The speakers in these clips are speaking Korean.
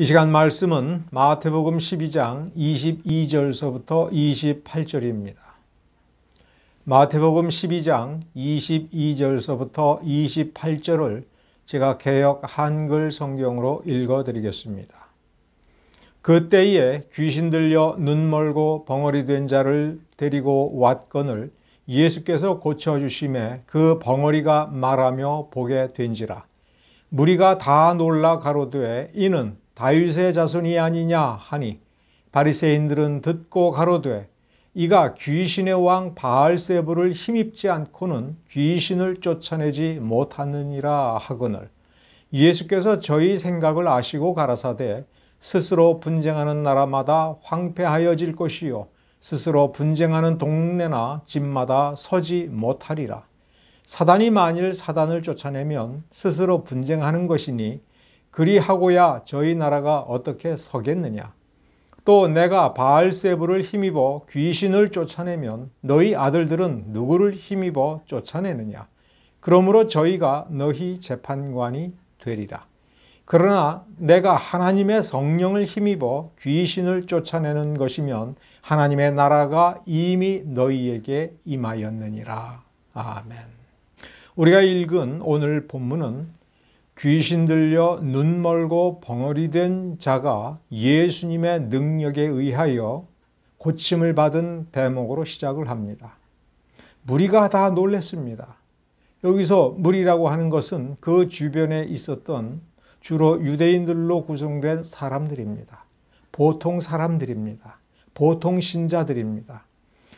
이 시간 말씀은 마태복음 12장 22절서부터 28절입니다. 마태복음 12장 22절서부터 28절을 제가 개역 한글 성경으로 읽어 드리겠습니다. 그때에 귀신 들려 눈 멀고 벙어리 된 자를 데리고 왔건을 예수께서 고쳐 주심에 그 벙어리가 말하며 보게 된지라 무리가 다 놀라 가로되 이는 다윗의 자손이 아니냐 하니 바리새인들은 듣고 가로되 이가 귀신의 왕 바알세부를 힘입지 않고는 귀신을 쫓아내지 못하느니라 하거늘 예수께서 저희 생각을 아시고 가라사대 스스로 분쟁하는 나라마다 황폐하여질 것이요 스스로 분쟁하는 동네나 집마다 서지 못하리라 사단이 만일 사단을 쫓아내면 스스로 분쟁하는 것이니 그리하고야 저희 나라가 어떻게 서겠느냐. 또 내가 바알세부를 힘입어 귀신을 쫓아내면 너희 아들들은 누구를 힘입어 쫓아내느냐. 그러므로 저희가 너희 재판관이 되리라. 그러나 내가 하나님의 성령을 힘입어 귀신을 쫓아내는 것이면 하나님의 나라가 이미 너희에게 임하였느니라. 아멘. 우리가 읽은 오늘 본문은 귀신 들려 눈 멀고 벙어리 된 자가 예수님의 능력에 의하여 고침을 받은 대목으로 시작을 합니다. 무리가 다 놀랬습니다. 여기서 무리라고 하는 것은 그 주변에 있었던 주로 유대인들로 구성된 사람들입니다. 보통 사람들입니다. 보통 신자들입니다.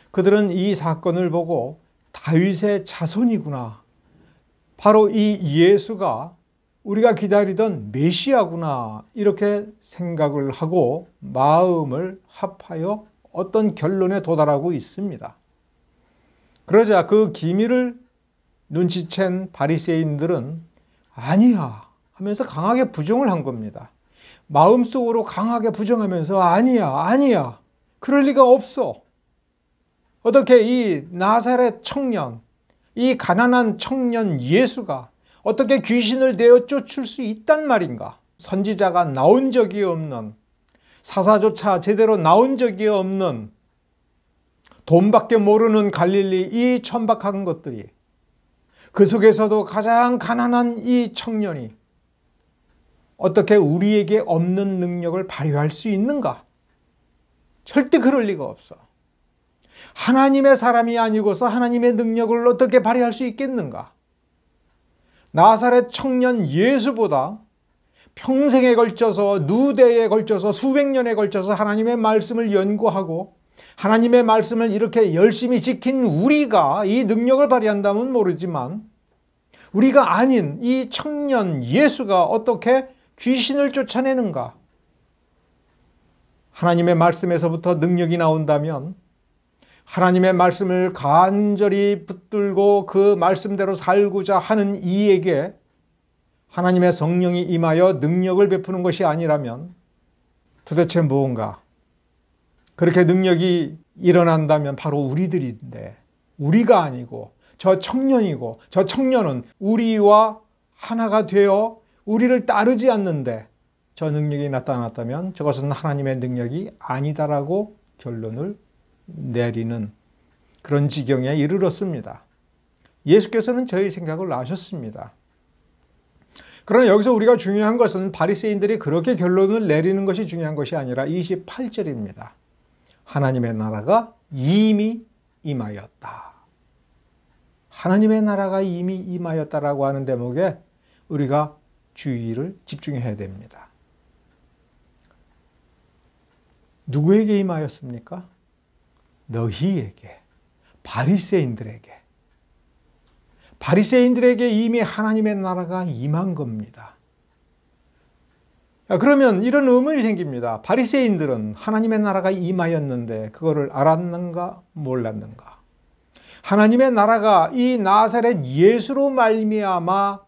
그들은 이 사건을 보고 다윗의 자손이구나. 바로 이 예수가 우리가 기다리던 메시아구나 이렇게 생각을 하고 마음을 합하여 어떤 결론에 도달하고 있습니다. 그러자 그 기미를 눈치챈 바리새인들은 아니야 하면서 강하게 부정을 한 겁니다. 마음속으로 강하게 부정하면서 아니야 아니야 그럴 리가 없어. 어떻게 이 나사렛 청년 이 가난한 청년 예수가 어떻게 귀신을 내어 쫓을 수 있단 말인가? 선지자가 나온 적이 없는, 사사조차 제대로 나온 적이 없는, 돈밖에 모르는 갈릴리 이 천박한 것들이 그 속에서도 가장 가난한 이 청년이 어떻게 우리에게 없는 능력을 발휘할 수 있는가? 절대 그럴 리가 없어. 하나님의 사람이 아니고서 하나님의 능력을 어떻게 발휘할 수 있겠는가? 나사렛 청년 예수보다 평생에 걸쳐서 누대에 걸쳐서 수백 년에 걸쳐서 하나님의 말씀을 연구하고 하나님의 말씀을 이렇게 열심히 지킨 우리가 이 능력을 발휘한다면 모르지만 우리가 아닌 이 청년 예수가 어떻게 귀신을 쫓아내는가? 하나님의 말씀에서부터 능력이 나온다면 하나님의 말씀을 간절히 붙들고 그 말씀대로 살고자 하는 이에게 하나님의 성령이 임하여 능력을 베푸는 것이 아니라면 도대체 무언가 그렇게 능력이 일어난다면 바로 우리들인데 우리가 아니고 저 청년이고 저 청년은 우리와 하나가 되어 우리를 따르지 않는데 저 능력이 나타났다면 저것은 하나님의 능력이 아니다라고 결론을 내리는 그런 지경에 이르렀습니다. 예수께서는 저희 생각을 아셨습니다. 그러나 여기서 우리가 중요한 것은 바리새인들이 그렇게 결론을 내리는 것이 중요한 것이 아니라 28절입니다. 하나님의 나라가 이미 임하였다. 하나님의 나라가 이미 임하였다라고 하는 대목에 우리가 주의를 집중해야 됩니다. 누구에게 임하였습니까? 너희에게 바리새인들에게 바리새인들에게 이미 하나님의 나라가 임한 겁니다. 그러면 이런 의문이 생깁니다. 바리새인들은 하나님의 나라가 임하였는데 그거를 알았는가 몰랐는가? 하나님의 나라가 이 나사렛 예수로 말미암아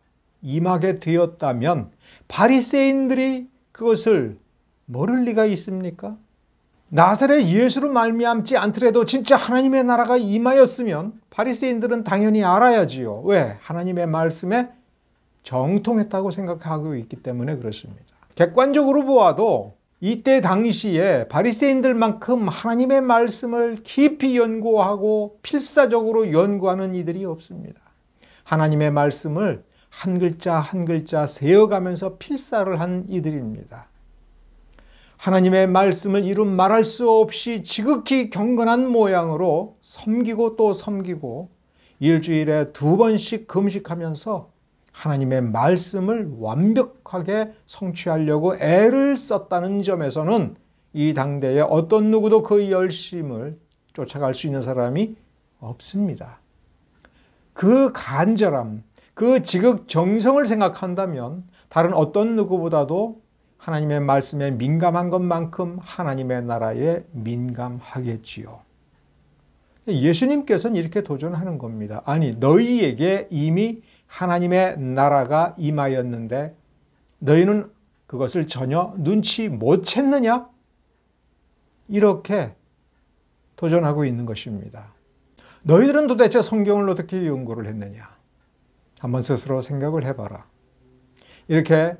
임하게 되었다면 바리새인들이 그것을 모를 리가 있습니까? 나사렛 예수로 말미암지 않더라도 진짜 하나님의 나라가 임하였으면 바리새인들은 당연히 알아야지요. 왜? 하나님의 말씀에 정통했다고 생각하고 있기 때문에 그렇습니다. 객관적으로 보아도 이때 당시에 바리새인들만큼 하나님의 말씀을 깊이 연구하고 필사적으로 연구하는 이들이 없습니다. 하나님의 말씀을 한 글자 한 글자 세어가면서 필사를 한 이들입니다. 하나님의 말씀을 이루 말할 수 없이 지극히 경건한 모양으로 섬기고 또 섬기고 일주일에 두 번씩 금식하면서 하나님의 말씀을 완벽하게 성취하려고 애를 썼다는 점에서는 이 당대에 어떤 누구도 그 열심을 쫓아갈 수 있는 사람이 없습니다. 그 간절함, 그 지극 정성을 생각한다면 다른 어떤 누구보다도 하나님의 말씀에 민감한 것만큼 하나님의 나라에 민감하겠지요. 예수님께서는 이렇게 도전하는 겁니다. 아니, 너희에게 이미 하나님의 나라가 임하였는데 너희는 그것을 전혀 눈치 못 챘느냐? 이렇게 도전하고 있는 것입니다. 너희들은 도대체 성경을 어떻게 연구를 했느냐? 한번 스스로 생각을 해봐라. 이렇게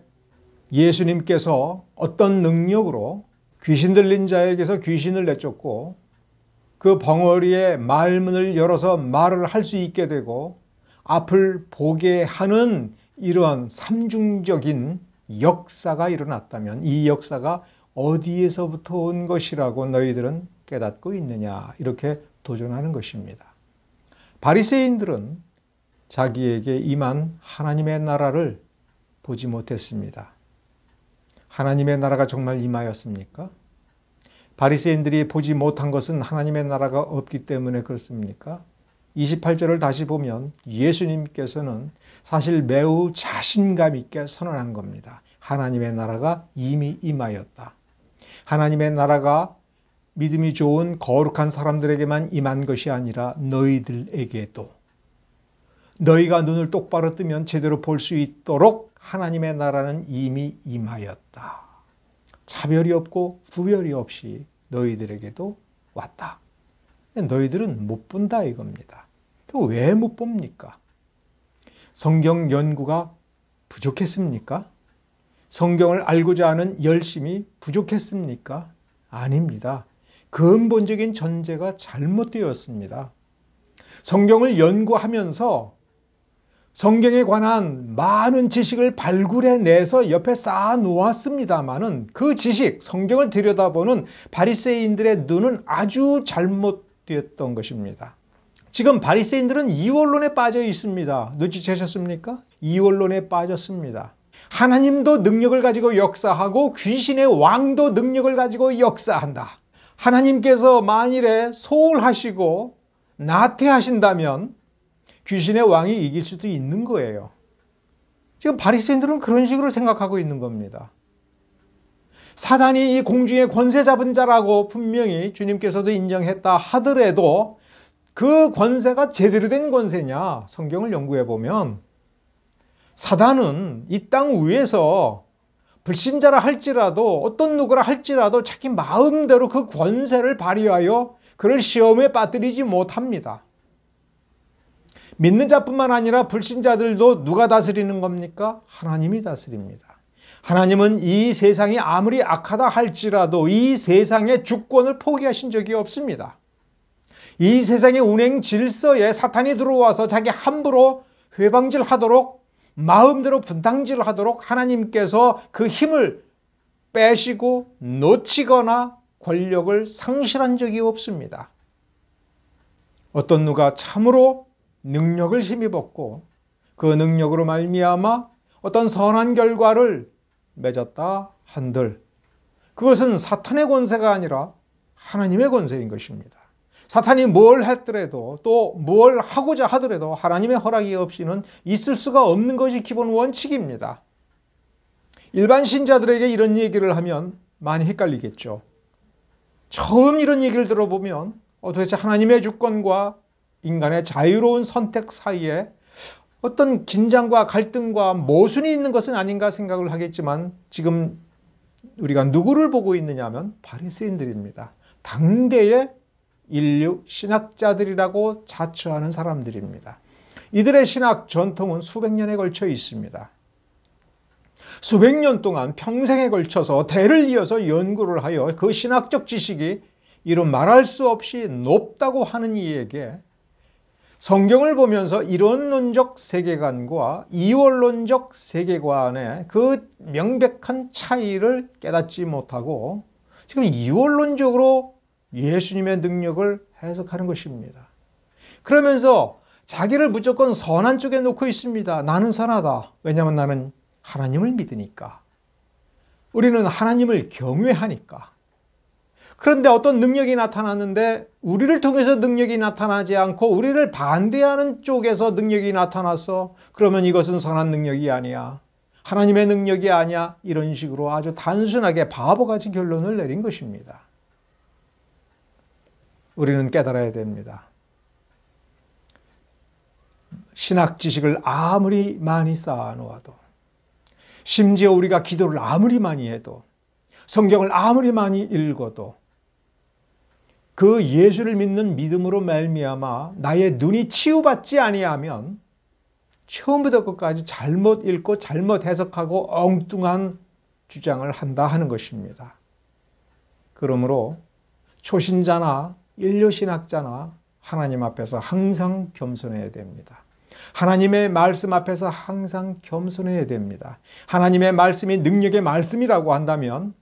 예수님께서 어떤 능력으로 귀신 들린 자에게서 귀신을 내쫓고 그 벙어리의 말문을 열어서 말을 할 수 있게 되고 앞을 보게 하는 이러한 삼중적인 역사가 일어났다면 이 역사가 어디에서부터 온 것이라고 너희들은 깨닫고 있느냐 이렇게 도전하는 것입니다. 바리새인들은 자기에게 임한 하나님의 나라를 보지 못했습니다. 하나님의 나라가 정말 임하였습니까? 바리새인들이 보지 못한 것은 하나님의 나라가 없기 때문에 그렇습니까? 28절을 다시 보면 예수님께서는 사실 매우 자신감 있게 선언한 겁니다. 하나님의 나라가 이미 임하였다. 하나님의 나라가 믿음이 좋은 거룩한 사람들에게만 임한 것이 아니라 너희들에게도 너희가 눈을 똑바로 뜨면 제대로 볼 수 있도록 하나님의 나라는 이미 임하였다. 차별이 없고 구별이 없이 너희들에게도 왔다. 너희들은 못 본다 이겁니다. 왜 못 봅니까? 성경 연구가 부족했습니까? 성경을 알고자 하는 열심이 부족했습니까? 아닙니다. 근본적인 전제가 잘못되었습니다. 성경을 연구하면서 성경에 관한 많은 지식을 발굴해내서 옆에 쌓아 놓았습니다마는그 지식, 성경을 들여다보는 바리새인들의 눈은 아주 잘못되었던 것입니다. 지금 바리새인들은 이원론에 빠져 있습니다. 눈치채셨습니까? 이원론에 빠졌습니다. 하나님도 능력을 가지고 역사하고 귀신의 왕도 능력을 가지고 역사한다. 하나님께서 만일에 소홀하시고 나태하신다면 귀신의 왕이 이길 수도 있는 거예요. 지금 바리새인들은 그런 식으로 생각하고 있는 겁니다. 사단이 이 공중의 권세 잡은 자라고 분명히 주님께서도 인정했다 하더라도 그 권세가 제대로 된 권세냐 성경을 연구해 보면 사단은 이 땅 위에서 불신자라 할지라도 어떤 누구라 할지라도 자기 마음대로 그 권세를 발휘하여 그를 시험에 빠뜨리지 못합니다. 믿는 자뿐만 아니라 불신자들도 누가 다스리는 겁니까? 하나님이 다스립니다. 하나님은 이 세상이 아무리 악하다 할지라도 이 세상의 주권을 포기하신 적이 없습니다. 이 세상의 운행 질서에 사탄이 들어와서 자기 함부로 회방질 하도록 마음대로 분탕질 하도록 하나님께서 그 힘을 빼시고 놓치거나 권력을 상실한 적이 없습니다. 어떤 누가 참으로 능력을 힘입었고 그 능력으로 말미암아 어떤 선한 결과를 맺었다 한들 그것은 사탄의 권세가 아니라 하나님의 권세인 것입니다. 사탄이 뭘 했더라도 또 뭘 하고자 하더라도 하나님의 허락이 없이는 있을 수가 없는 것이 기본 원칙입니다. 일반 신자들에게 이런 얘기를 하면 많이 헷갈리겠죠. 처음 이런 얘기를 들어보면 어, 도대체 하나님의 주권과 인간의 자유로운 선택 사이에 어떤 긴장과 갈등과 모순이 있는 것은 아닌가 생각을 하겠지만 지금 우리가 누구를 보고 있느냐 하면 바리새인들입니다. 당대의 인류 신학자들이라고 자처하는 사람들입니다. 이들의 신학 전통은 수백 년에 걸쳐 있습니다. 수백 년 동안 평생에 걸쳐서 대를 이어서 연구를 하여 그 신학적 지식이 이런 말할 수 없이 높다고 하는 이에게 성경을 보면서 이론론적 세계관과 이원론적 세계관의 그 명백한 차이를 깨닫지 못하고 지금 이원론적으로 예수님의 능력을 해석하는 것입니다. 그러면서 자기를 무조건 선한 쪽에 놓고 있습니다. 나는 선하다. 왜냐하면 나는 하나님을 믿으니까. 우리는 하나님을 경외하니까. 그런데 어떤 능력이 나타났는데 우리를 통해서 능력이 나타나지 않고 우리를 반대하는 쪽에서 능력이 나타났어. 그러면 이것은 선한 능력이 아니야. 하나님의 능력이 아니야. 이런 식으로 아주 단순하게 바보같이 결론을 내린 것입니다. 우리는 깨달아야 됩니다. 신학 지식을 아무리 많이 쌓아놓아도 심지어 우리가 기도를 아무리 많이 해도 성경을 아무리 많이 읽어도 그 예수를 믿는 믿음으로 말미암아 나의 눈이 치유받지 아니하면 처음부터 끝까지 잘못 읽고 잘못 해석하고 엉뚱한 주장을 한다 하는 것입니다. 그러므로 초신자나 인류신학자나 하나님 앞에서 항상 겸손해야 됩니다. 하나님의 말씀 앞에서 항상 겸손해야 됩니다. 하나님의 말씀이 능력의 말씀이라고 한다면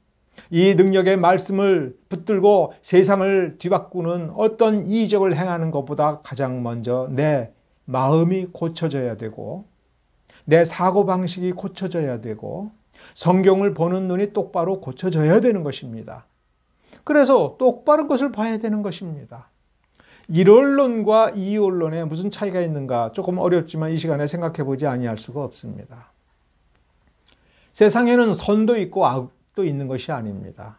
이 능력의 말씀을 붙들고 세상을 뒤바꾸는 어떤 이적을 행하는 것보다 가장 먼저 내 마음이 고쳐져야 되고 내 사고방식이 고쳐져야 되고 성경을 보는 눈이 똑바로 고쳐져야 되는 것입니다. 그래서 똑바른 것을 봐야 되는 것입니다. 이론론과 이원론에 무슨 차이가 있는가 조금 어렵지만 이 시간에 생각해 보지 아니할 수가 없습니다. 세상에는 선도 있고 악, 또 있는 것이 아닙니다.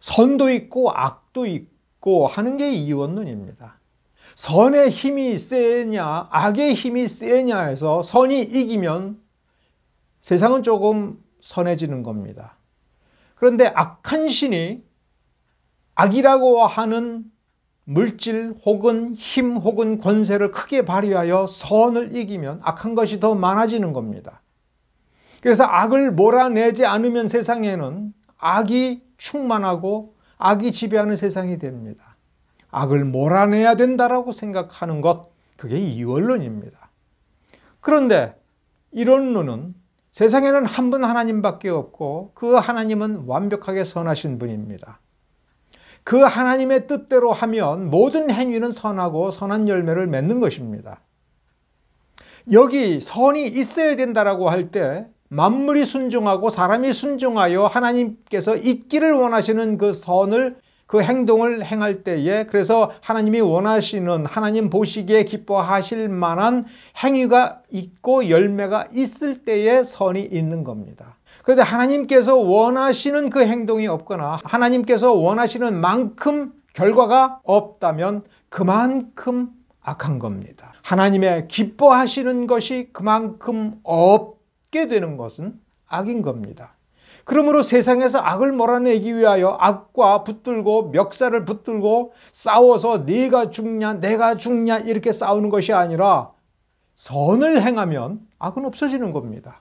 선도 있고 악도 있고 하는 게 이원론입니다. 선의 힘이 세냐 악의 힘이 세냐 해서 선이 이기면 세상은 조금 선해지는 겁니다. 그런데 악한 신이 악이라고 하는 물질 혹은 힘 혹은 권세를 크게 발휘하여 선을 이기면 악한 것이 더 많아지는 겁니다. 그래서 악을 몰아내지 않으면 세상에는 악이 충만하고 악이 지배하는 세상이 됩니다. 악을 몰아내야 된다라고 생각하는 것, 그게 이원론입니다. 그런데 이런 론은 세상에는 한 분 하나님밖에 없고 그 하나님은 완벽하게 선하신 분입니다. 그 하나님의 뜻대로 하면 모든 행위는 선하고 선한 열매를 맺는 것입니다. 여기 선이 있어야 된다라고 할때 만물이 순종하고 사람이 순종하여 하나님께서 있기를 원하시는 그 선을 그 행동을 행할 때에 그래서 하나님이 원하시는 하나님 보시기에 기뻐하실 만한 행위가 있고 열매가 있을 때에 선이 있는 겁니다. 그런데 하나님께서 원하시는 그 행동이 없거나 하나님께서 원하시는 만큼 결과가 없다면 그만큼 악한 겁니다. 하나님의 기뻐하시는 것이 그만큼 없 없게 되는 것은 악인 겁니다. 그러므로 세상에서 악을 몰아내기 위하여 악과 붙들고 멱살을 붙들고 싸워서 네가 죽냐 내가 죽냐 이렇게 싸우는 것이 아니라 선을 행하면 악은 없어지는 겁니다.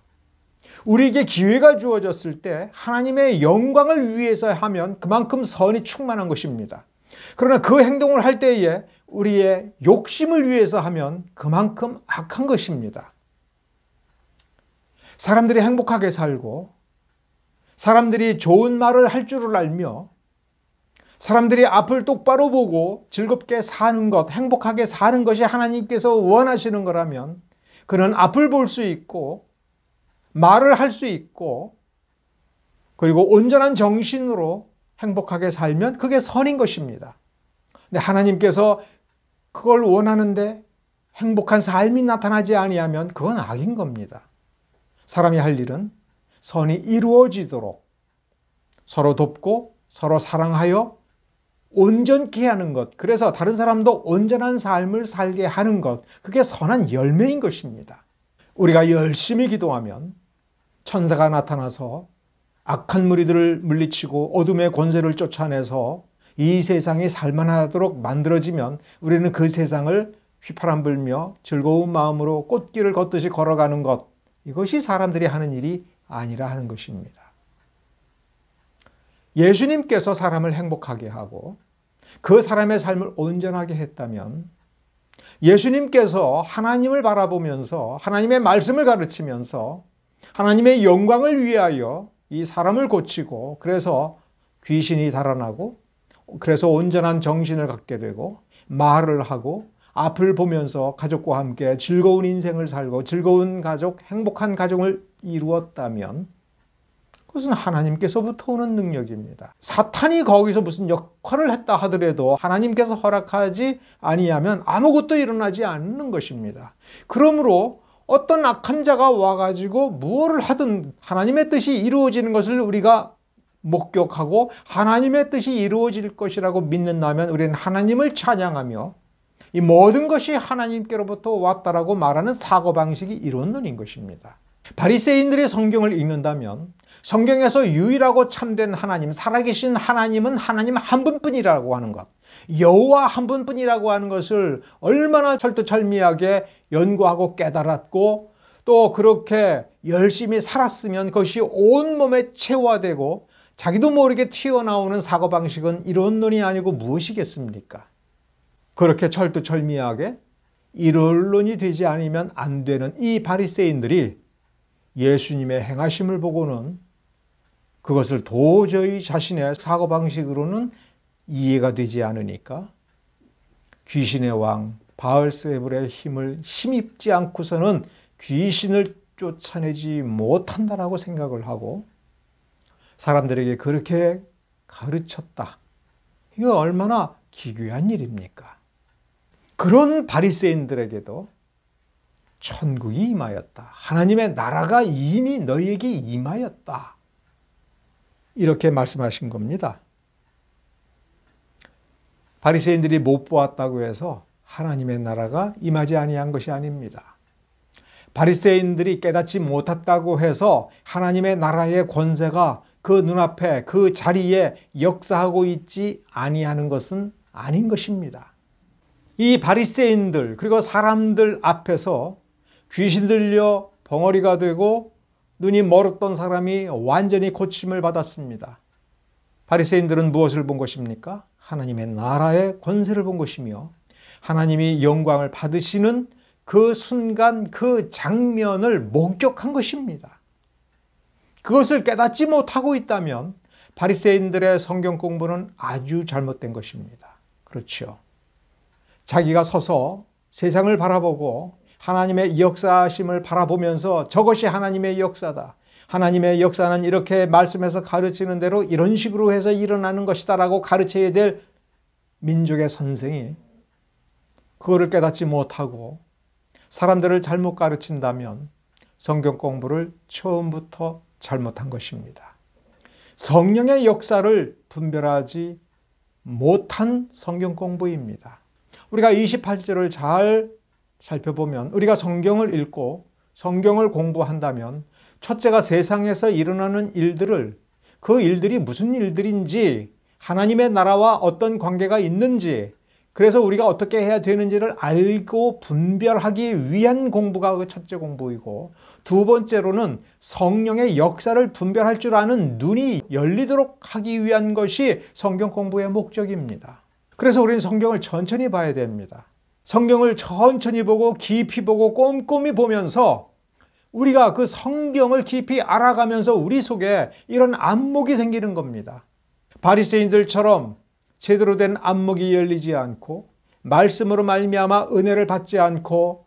우리에게 기회가 주어졌을 때 하나님의 영광을 위해서 하면 그만큼 선이 충만한 것입니다. 그러나 그 행동을 할 때에 우리의 욕심을 위해서 하면 그만큼 악한 것입니다. 사람들이 행복하게 살고 사람들이 좋은 말을 할 줄을 알며 사람들이 앞을 똑바로 보고 즐겁게 사는 것, 행복하게 사는 것이 하나님께서 원하시는 거라면 그는 앞을 볼 수 있고 말을 할 수 있고 그리고 온전한 정신으로 행복하게 살면 그게 선인 것입니다. 근데 하나님께서 그걸 원하는데 행복한 삶이 나타나지 아니하면 그건 악인 겁니다. 사람이 할 일은 선이 이루어지도록 서로 돕고 서로 사랑하여 온전케 하는 것. 그래서 다른 사람도 온전한 삶을 살게 하는 것. 그게 선한 열매인 것입니다. 우리가 열심히 기도하면 천사가 나타나서 악한 무리들을 물리치고 어둠의 권세를 쫓아내서 이 세상이 살만하도록 만들어지면 우리는 그 세상을 휘파람 불며 즐거운 마음으로 꽃길을 걷듯이 걸어가는 것. 이것이 사람들이 하는 일이 아니라 하는 것입니다. 예수님께서 사람을 행복하게 하고 그 사람의 삶을 온전하게 했다면 예수님께서 하나님을 바라보면서 하나님의 말씀을 가르치면서 하나님의 영광을 위하여 이 사람을 고치고 그래서 귀신이 달아나고 그래서 온전한 정신을 갖게 되고 말을 하고 앞을 보면서 가족과 함께 즐거운 인생을 살고 즐거운 가족, 행복한 가정을 이루었다면 그것은 하나님께서부터 오는 능력입니다. 사탄이 거기서 무슨 역할을 했다 하더라도 하나님께서 허락하지 아니하면 아무것도 일어나지 않는 것입니다. 그러므로 어떤 악한 자가 와가지고 무엇을 하든 하나님의 뜻이 이루어지는 것을 우리가 목격하고 하나님의 뜻이 이루어질 것이라고 믿는다면 우리는 하나님을 찬양하며 이 모든 것이 하나님께로부터 왔다라고 말하는 사고방식이 이런 눈인 것입니다. 바리새인들의 성경을 읽는다면 성경에서 유일하고 참된 하나님, 살아계신 하나님은 하나님 한 분뿐이라고 하는 것, 여호와 한 분뿐이라고 하는 것을 얼마나 철두철미하게 연구하고 깨달았고 또 그렇게 열심히 살았으면 그것이 온몸에 체화되고 자기도 모르게 튀어나오는 사고방식은 이런 논이 아니고 무엇이겠습니까? 그렇게 철두철미하게 이언론이 되지 않으면 안 되는 이 바리새인들이 예수님의 행하심을 보고는 그것을 도저히 자신의 사고 방식으로는 이해가 되지 않으니까 귀신의 왕 바알세불의 힘을 힘입지 않고서는 귀신을 쫓아내지 못한다라고 생각을 하고 사람들에게 그렇게 가르쳤다. 이거 얼마나 기괴한 일입니까? 그런 바리새인들에게도 천국이 임하였다. 하나님의 나라가 이미 너희에게 임하였다. 이렇게 말씀하신 겁니다. 바리새인들이 못 보았다고 해서 하나님의 나라가 임하지 아니한 것이 아닙니다. 바리새인들이 깨닫지 못했다고 해서 하나님의 나라의 권세가 그 눈앞에 그 자리에 역사하고 있지 아니하는 것은 아닌 것입니다. 이 바리새인들 그리고 사람들 앞에서 귀신 들려 벙어리가 되고 눈이 멀었던 사람이 완전히 고침을 받았습니다. 바리새인들은 무엇을 본 것입니까? 하나님의 나라의 권세를 본 것이며 하나님이 영광을 받으시는 그 순간 그 장면을 목격한 것입니다. 그것을 깨닫지 못하고 있다면 바리새인들의 성경 공부는 아주 잘못된 것입니다. 그렇죠. 자기가 서서 세상을 바라보고 하나님의 역사심을 바라보면서 저것이 하나님의 역사다. 하나님의 역사는 이렇게 말씀해서 가르치는 대로 이런 식으로 해서 일어나는 것이다라고 가르쳐야 될 민족의 선생이 그거를 깨닫지 못하고 사람들을 잘못 가르친다면 성경 공부를 처음부터 잘못한 것입니다. 성령의 역사를 분별하지 못한 성경 공부입니다. 우리가 28절을 잘 살펴보면 우리가 성경을 읽고 성경을 공부한다면 첫째가 세상에서 일어나는 일들을 그 일들이 무슨 일들인지 하나님의 나라와 어떤 관계가 있는지 그래서 우리가 어떻게 해야 되는지를 알고 분별하기 위한 공부가 그 첫째 공부이고 두 번째로는 성령의 역사를 분별할 줄 아는 눈이 열리도록 하기 위한 것이 성경 공부의 목적입니다. 그래서 우리는 성경을 천천히 봐야 됩니다. 성경을 천천히 보고 깊이 보고 꼼꼼히 보면서 우리가 그 성경을 깊이 알아가면서 우리 속에 이런 안목이 생기는 겁니다. 바리새인들처럼 제대로 된 안목이 열리지 않고 말씀으로 말미암아 은혜를 받지 않고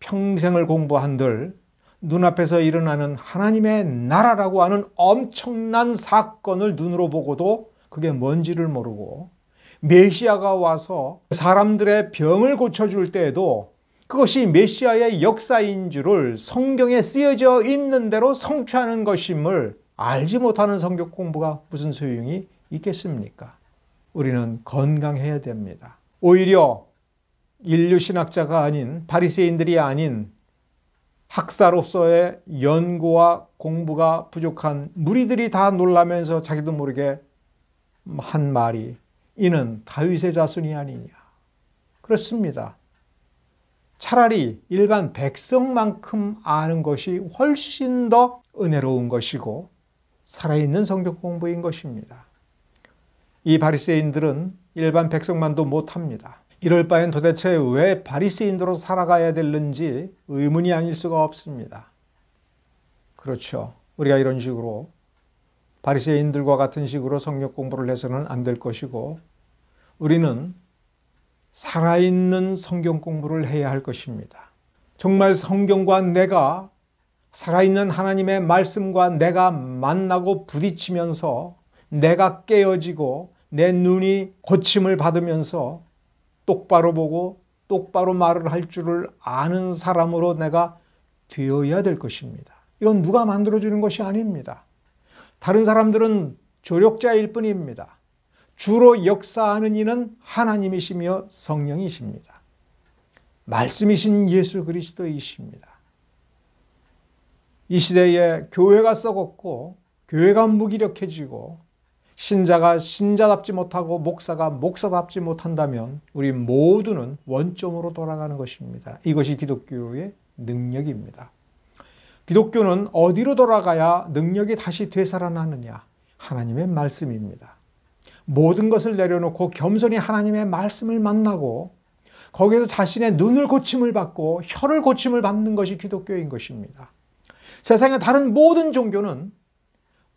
평생을 공부한들 눈앞에서 일어나는 하나님의 나라라고 하는 엄청난 사건을 눈으로 보고도 그게 뭔지를 모르고 메시아가 와서 사람들의 병을 고쳐줄 때에도 그것이 메시아의 역사인 줄을 성경에 쓰여져 있는 대로 성취하는 것임을 알지 못하는 성격 공부가 무슨 소용이 있겠습니까? 우리는 건강해야 됩니다. 오히려 인류 신학자가 아닌 바리새인들이 아닌 학사로서의 연구와 공부가 부족한 무리들이 다 놀라면서 자기도 모르게 한 말이 이는 다윗의 자손이 아니냐. 그렇습니다. 차라리 일반 백성만큼 아는 것이 훨씬 더 은혜로운 것이고 살아있는 성격 공부인 것입니다. 이 바리새인들은 일반 백성만도 못합니다. 이럴 바엔 도대체 왜 바리새인으로 살아가야 되는지 의문이 아닐 수가 없습니다. 그렇죠. 우리가 이런 식으로 바리새인들과 같은 식으로 성경 공부를 해서는 안 될 것이고 우리는 살아있는 성경 공부를 해야 할 것입니다. 정말 성경과 내가 살아있는 하나님의 말씀과 내가 만나고 부딪히면서 내가 깨어지고 내 눈이 고침을 받으면서 똑바로 보고 똑바로 말을 할 줄을 아는 사람으로 내가 되어야 될 것입니다. 이건 누가 만들어주는 것이 아닙니다. 다른 사람들은 조력자일 뿐입니다. 주로 역사하는 이는 하나님이시며 성령이십니다. 말씀이신 예수 그리스도이십니다. 이 시대에 교회가 썩었고 교회가 무기력해지고 신자가 신자답지 못하고 목사가 목사답지 못한다면 우리 모두는 원점으로 돌아가는 것입니다. 이것이 기독교의 능력입니다. 기독교는 어디로 돌아가야 능력이 다시 되살아나느냐? 하나님의 말씀입니다. 모든 것을 내려놓고 겸손히 하나님의 말씀을 만나고 거기에서 자신의 눈을 고침을 받고 혀를 고침을 받는 것이 기독교인 것입니다. 세상의 다른 모든 종교는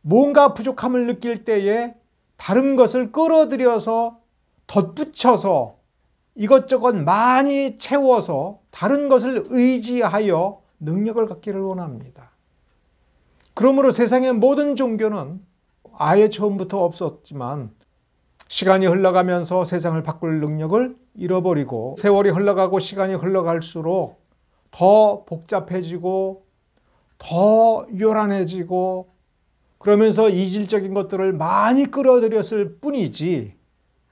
뭔가 부족함을 느낄 때에 다른 것을 끌어들여서 덧붙여서 이것저것 많이 채워서 다른 것을 의지하여 능력을 갖기를 원합니다. 그러므로 세상의 모든 종교는 아예 처음부터 없었지만 시간이 흘러가면서 세상을 바꿀 능력을 잃어버리고 세월이 흘러가고 시간이 흘러갈수록 더 복잡해지고 더 요란해지고 그러면서 이질적인 것들을 많이 끌어들였을 뿐이지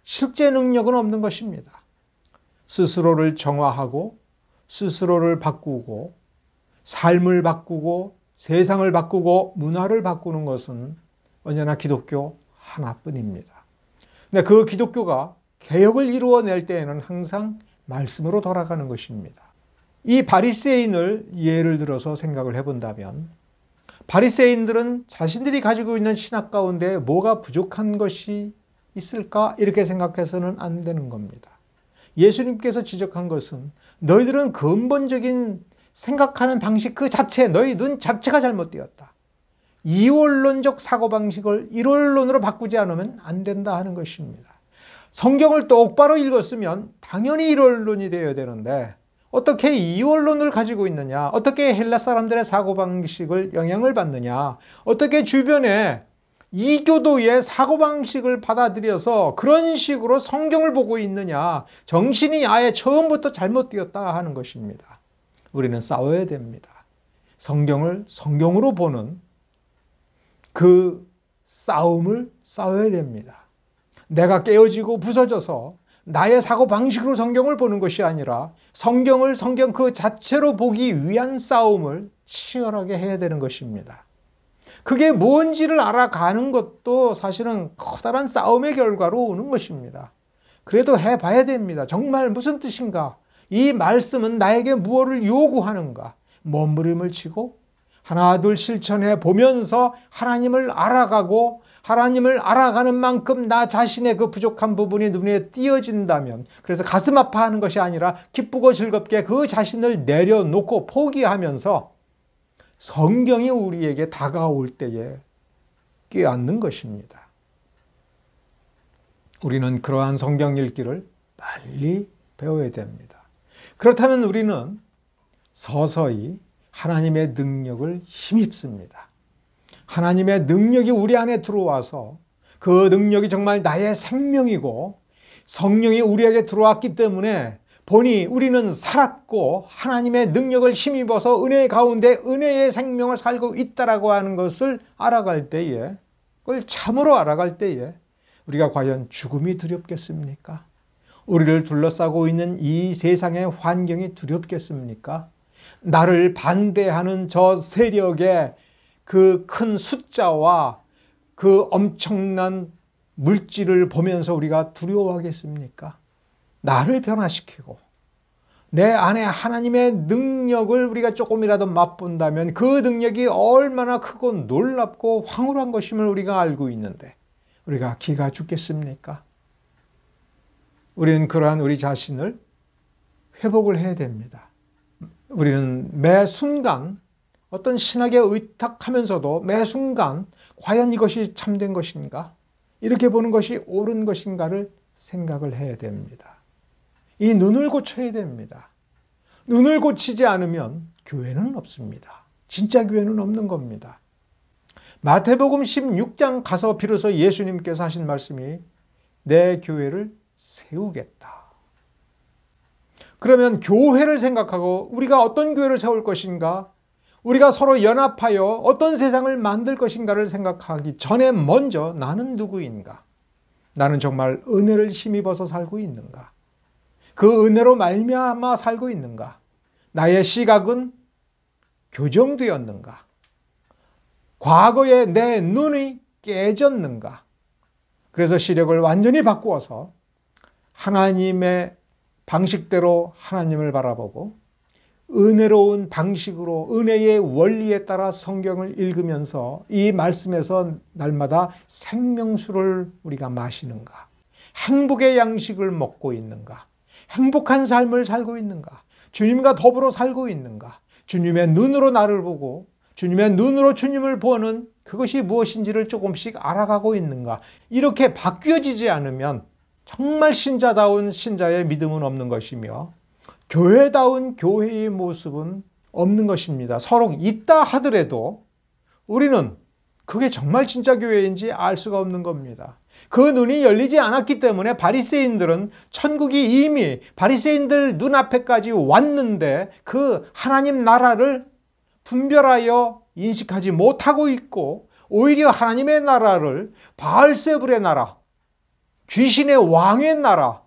실제 능력은 없는 것입니다. 스스로를 정화하고 스스로를 바꾸고 삶을 바꾸고 세상을 바꾸고 문화를 바꾸는 것은 언제나 기독교 하나뿐입니다. 근데 그 기독교가 개혁을 이루어낼 때에는 항상 말씀으로 돌아가는 것입니다. 이 바리새인을 예를 들어서 생각을 해본다면 바리새인들은 자신들이 가지고 있는 신학 가운데 뭐가 부족한 것이 있을까 이렇게 생각해서는 안 되는 겁니다. 예수님께서 지적한 것은 너희들은 근본적인 생각하는 방식 그 자체, 너희 눈 자체가 잘못되었다. 이원론적 사고방식을 일원론으로 바꾸지 않으면 안 된다 하는 것입니다. 성경을 똑바로 읽었으면 당연히 일원론이 되어야 되는데 어떻게 이원론을 가지고 있느냐, 어떻게 헬라 사람들의 사고방식을 영향을 받느냐, 어떻게 주변에 이교도의 사고방식을 받아들여서 그런 식으로 성경을 보고 있느냐, 정신이 아예 처음부터 잘못되었다 하는 것입니다. 우리는 싸워야 됩니다. 성경을 성경으로 보는 그 싸움을 싸워야 됩니다. 내가 깨어지고 부서져서 나의 사고 방식으로 성경을 보는 것이 아니라 성경을 성경 그 자체로 보기 위한 싸움을 치열하게 해야 되는 것입니다. 그게 무언지를 알아가는 것도 사실은 커다란 싸움의 결과로 오는 것입니다. 그래도 해봐야 됩니다. 정말 무슨 뜻인가? 이 말씀은 나에게 무엇을 요구하는가? 몸부림을 치고 하나 둘 실천해 보면서 하나님을 알아가고 하나님을 알아가는 만큼 나 자신의 그 부족한 부분이 눈에 띄어진다면 그래서 가슴 아파하는 것이 아니라 기쁘고 즐겁게 그 자신을 내려놓고 포기하면서 성경이 우리에게 다가올 때에 깨앉는 것입니다. 우리는 그러한 성경 읽기를 빨리 배워야 됩니다. 그렇다면 우리는 서서히 하나님의 능력을 힘입습니다. 하나님의 능력이 우리 안에 들어와서 그 능력이 정말 나의 생명이고 성령이 우리에게 들어왔기 때문에 보니 우리는 살았고 하나님의 능력을 힘입어서 은혜 가운데 은혜의 생명을 살고 있다라고 하는 것을 알아갈 때에 그걸 참으로 알아갈 때에 우리가 과연 죽음이 두렵겠습니까? 우리를 둘러싸고 있는 이 세상의 환경이 두렵겠습니까? 나를 반대하는 저 세력의 그 큰 숫자와 그 엄청난 물질을 보면서 우리가 두려워하겠습니까? 나를 변화시키고 내 안에 하나님의 능력을 우리가 조금이라도 맛본다면 그 능력이 얼마나 크고 놀랍고 황홀한 것임을 우리가 알고 있는데 우리가 기가 죽겠습니까? 우리는 그러한 우리 자신을 회복을 해야 됩니다. 우리는 매 순간 어떤 신학에 의탁하면서도 매 순간 과연 이것이 참된 것인가? 이렇게 보는 것이 옳은 것인가를 생각을 해야 됩니다. 이 눈을 고쳐야 됩니다. 눈을 고치지 않으면 교회는 없습니다. 진짜 교회는 없는 겁니다. 마태복음 16장 가서 비로소 예수님께서 하신 말씀이 내 교회를 세우겠다. 그러면 교회를 생각하고 우리가 어떤 교회를 세울 것인가? 우리가 서로 연합하여 어떤 세상을 만들 것인가를 생각하기 전에 먼저 나는 누구인가? 나는 정말 은혜를 힘입어서 살고 있는가? 그 은혜로 말미암아 살고 있는가? 나의 시각은 교정되었는가? 과거에 내 눈이 깨졌는가? 그래서 시력을 완전히 바꾸어서 하나님의 방식대로 하나님을 바라보고 은혜로운 방식으로 은혜의 원리에 따라 성경을 읽으면서 이 말씀에서 날마다 생명수를 우리가 마시는가? 행복의 양식을 먹고 있는가? 행복한 삶을 살고 있는가? 주님과 더불어 살고 있는가? 주님의 눈으로 나를 보고 주님의 눈으로 주님을 보는 그것이 무엇인지를 조금씩 알아가고 있는가? 이렇게 바뀌어지지 않으면 정말 신자다운 신자의 믿음은 없는 것이며 교회다운 교회의 모습은 없는 것입니다. 서로 있다 하더라도 우리는 그게 정말 진짜 교회인지 알 수가 없는 겁니다. 그 눈이 열리지 않았기 때문에 바리새인들은 천국이 이미 바리새인들 눈앞에까지 왔는데 그 하나님 나라를 분별하여 인식하지 못하고 있고 오히려 하나님의 나라를 바알세불의 나라 귀신의 왕의 나라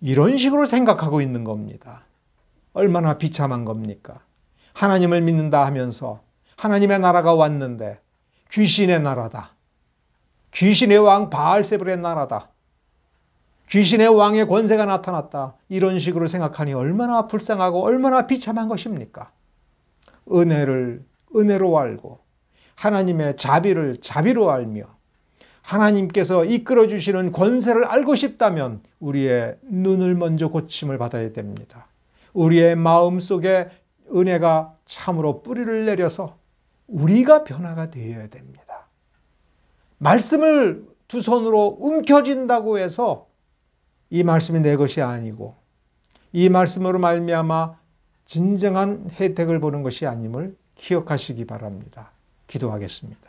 이런 식으로 생각하고 있는 겁니다. 얼마나 비참한 겁니까? 하나님을 믿는다 하면서 하나님의 나라가 왔는데 귀신의 나라다. 귀신의 왕 바알세불의 나라다. 귀신의 왕의 권세가 나타났다. 이런 식으로 생각하니 얼마나 불쌍하고 얼마나 비참한 것입니까? 은혜를 은혜로 알고 하나님의 자비를 자비로 알며 하나님께서 이끌어 주시는 권세를 알고 싶다면 우리의 눈을 먼저 고침을 받아야 됩니다. 우리의 마음 속에 은혜가 참으로 뿌리를 내려서 우리가 변화가 되어야 됩니다. 말씀을 두 손으로 움켜쥔다고 해서 이 말씀이 내 것이 아니고 이 말씀으로 말미암아 진정한 혜택을 보는 것이 아님을 기억하시기 바랍니다. 기도하겠습니다.